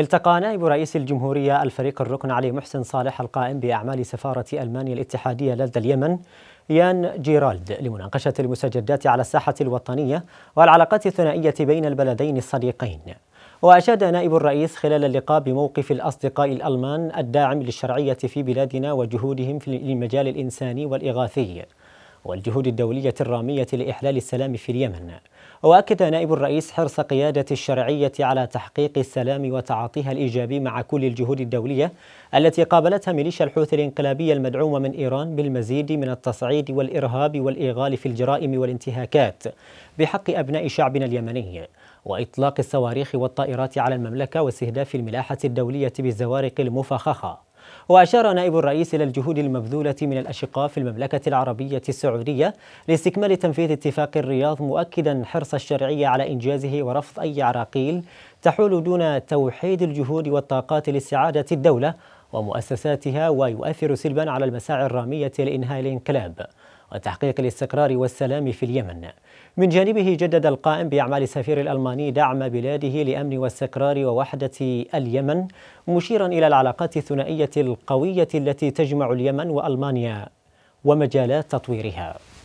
التقى نائب رئيس الجمهورية الفريق الركن علي محسن صالح القائم بأعمال سفارة ألمانيا الاتحادية لدى اليمن يان جيرالد لمناقشة المستجدات على الساحة الوطنية والعلاقات الثنائية بين البلدين الصديقين وأشاد نائب الرئيس خلال اللقاء بموقف الأصدقاء الألمان الداعم للشرعية في بلادنا وجهودهم في المجال الإنساني والإغاثي والجهود الدولية الرامية لإحلال السلام في اليمن وأكد نائب الرئيس حرص قيادة الشرعية على تحقيق السلام وتعاطيها الإيجابي مع كل الجهود الدولية التي قابلتها ميليشيا الحوثي الانقلابية المدعومة من إيران بالمزيد من التصعيد والإرهاب والإغال في الجرائم والانتهاكات بحق أبناء شعبنا اليمني وإطلاق الصواريخ والطائرات على المملكة واستهداف الملاحة الدولية بالزوارق المفخخة وأشار نائب الرئيس إلى الجهود المبذولة من الأشقاء في المملكة العربية السعودية لاستكمال تنفيذ اتفاق الرياض مؤكدا حرص الشرعية على إنجازه ورفض أي عراقيل تحول دون توحيد الجهود والطاقات لاستعادة الدولة ومؤسساتها ويؤثر سلبا على المساعي الرامية لإنهاء الانقلاب وتحقيق الاستقرار والسلام في اليمن من جانبه جدد القائم بأعمال السفير الألماني دعم بلاده لأمن واستقرار ووحدة اليمن مشيرا إلى العلاقات الثنائية القوية التي تجمع اليمن وألمانيا ومجالات تطويرها